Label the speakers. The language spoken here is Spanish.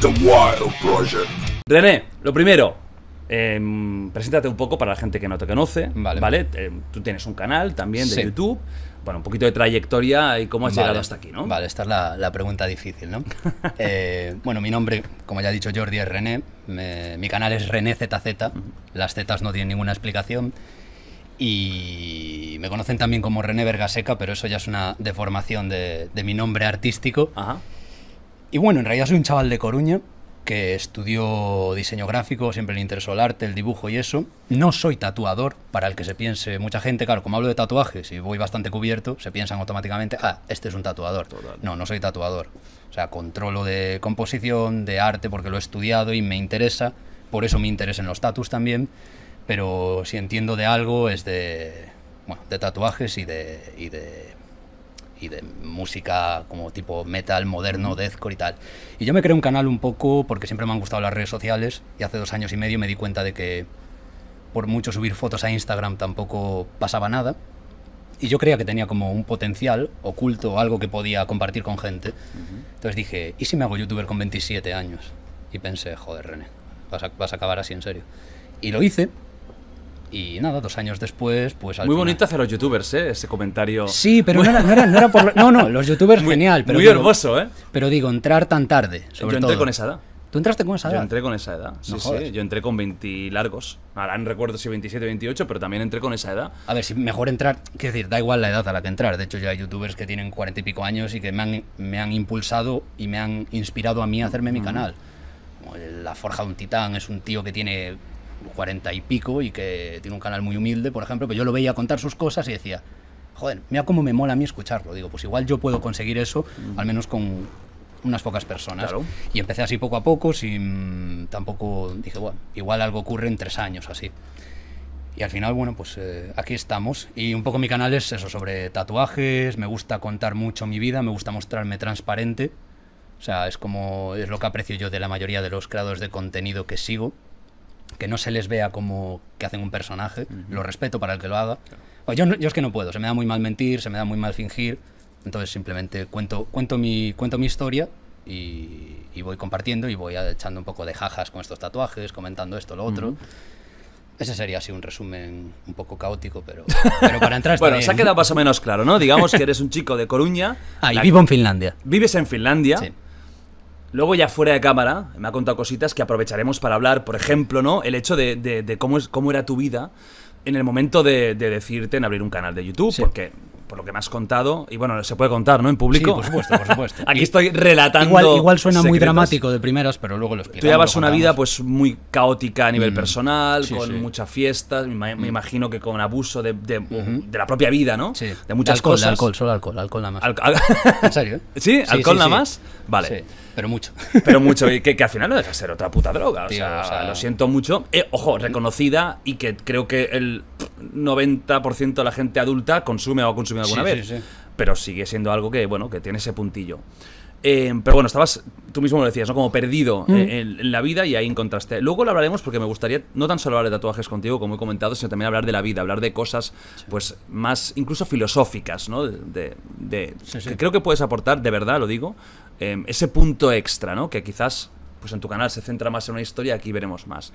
Speaker 1: The Wild Project. René, lo primero, em, preséntate un poco para la gente que no te conoce, ¿vale? tú tienes un canal también de YouTube. Bueno, un poquito de trayectoria y cómo has llegado hasta aquí,
Speaker 2: ¿no? Vale, esta es la, pregunta difícil, ¿no? Eh, bueno, mi nombre, como ya ha dicho Jordi, es René. mi canal es René Las zetas no tienen ninguna explicación. Y me conocen también como René Vergaseca, pero eso ya es una deformación de, de mi nombre artístico. Ajá. Y bueno, en realidad soy un chaval de Coruña que estudió diseño gráfico, siempre le interesó el arte, el dibujo y eso. No soy tatuador, para el que se piense mucha gente, claro, como hablo de tatuajes y voy bastante cubierto, se piensan automáticamente, ah, este es un tatuador. No, no soy tatuador. O sea, controlo de composición, de arte, porque lo he estudiado y me interesa, por eso me interesan los tatus también, pero si entiendo de algo es de, bueno, de tatuajes y de, y de y de música como tipo metal, moderno, deathcore y tal. Y yo me creé un canal un poco porque siempre me han gustado las redes sociales y hace dos años y medio me di cuenta de que por mucho subir fotos a Instagram tampoco pasaba nada. Y yo creía que tenía como un potencial oculto, algo que podía compartir con gente. Entonces dije, ¿y si me hago youtuber con 27 años? Y pensé, joder, René, vas a, vas a acabar así en serio. Y
Speaker 1: lo hice, y nada, dos años después, pues Muy bonito hacer los youtubers, ¿eh? Ese comentario. Sí, pero no, era,
Speaker 2: no, era, por. No, no, los youtubers genial. Pero muy hermoso,
Speaker 1: ¿eh? Pero digo, entrar
Speaker 2: tan tarde. Sobre Yo entré con esa edad. ¿Tú entraste con esa edad? Yo
Speaker 1: entré con esa edad. Sí, sí. Yo entré con 20 largos. Ahora no recuerdo si 27 28, pero también entré con esa edad.
Speaker 2: A ver, si mejor entrar. Quiero decir, da igual la edad a la que entrar. De hecho, ya hay youtubers que tienen cuarenta y pico años y que me han, me han impulsado y me han inspirado a mí a hacerme mi canal. la Forja de un Titán es un tío que tiene cuarenta y pico y que tiene un canal muy humilde, por ejemplo, que yo lo veía contar sus cosas y decía, joder, mira cómo me mola a mí escucharlo. Digo, pues igual yo puedo conseguir eso, mm. al menos con unas pocas personas. Y empecé así poco a poco, sin tampoco dije, igual algo ocurre en tres años así. Y al final, bueno, pues eh, aquí estamos. Y un poco mi canal es eso, sobre tatuajes, me gusta contar mucho mi vida, me gusta mostrarme transparente. O sea, es como es lo que aprecio yo de la mayoría de los creadores de contenido que sigo, que no se les vea como que hacen un personaje, lo respeto para el que lo haga. yo, yo, es que no puedo, se me da muy mal mentir, se me da muy mal fingir, entonces simplemente cuento, cuento, mi, cuento mi historia y, voy compartiendo y voy echando un poco de jajas con estos tatuajes, comentando esto, lo otro. Ese sería así un resumen un poco caótico, pero, para entrar. bueno, se ha quedado más o
Speaker 1: menos claro, ¿no? Digamos que eres un chico de Coruña. Ah, y vivo en Finlandia. Vives en Finlandia. Sí. Luego ya fuera de cámara, me ha contado cositas que aprovecharemos para hablar, por ejemplo, ¿no? El hecho de, cómo, es, cómo era tu vida en el momento de, decirte en abrir un canal de YouTube, porque por lo que me has contado, y bueno, se puede contar, ¿no? En público. Sí, por supuesto, por supuesto. Aquí estoy relatando. Igual, igual suena muy dramático
Speaker 2: de primeras, pero luego lo explicamos. Tú llevas una vida
Speaker 1: pues muy caótica a nivel mm. personal, con muchas fiestas, me, mm. imagino que con abuso de, la propia vida, ¿no? Sí. De muchas cosas. alcohol, solo alcohol, alcohol nada más. ¿En serio? ¿Sí? ¿Alcohol nada más? Vale. Pero mucho. Pero mucho, y que, al final no deja ser otra puta droga. o, sea, lo siento mucho. Eh, ojo, reconocida y que creo que el 90% de la gente adulta consume o ha consumido alguna vez. Pero sigue siendo algo que, bueno, que tiene ese puntillo. Eh, pero bueno, estabas, tú mismo lo decías, ¿no? Como perdido mm. en, la vida y ahí encontraste. Luego lo hablaremos porque me gustaría no tan solo hablar de tatuajes contigo, como he comentado, sino también hablar de la vida, hablar de cosas, pues, más incluso filosóficas, ¿no? De, Que creo que puedes aportar, de verdad lo digo, eh, ese punto extra, ¿no? Que quizás, pues en tu canal se centra más en una historia, aquí veremos más.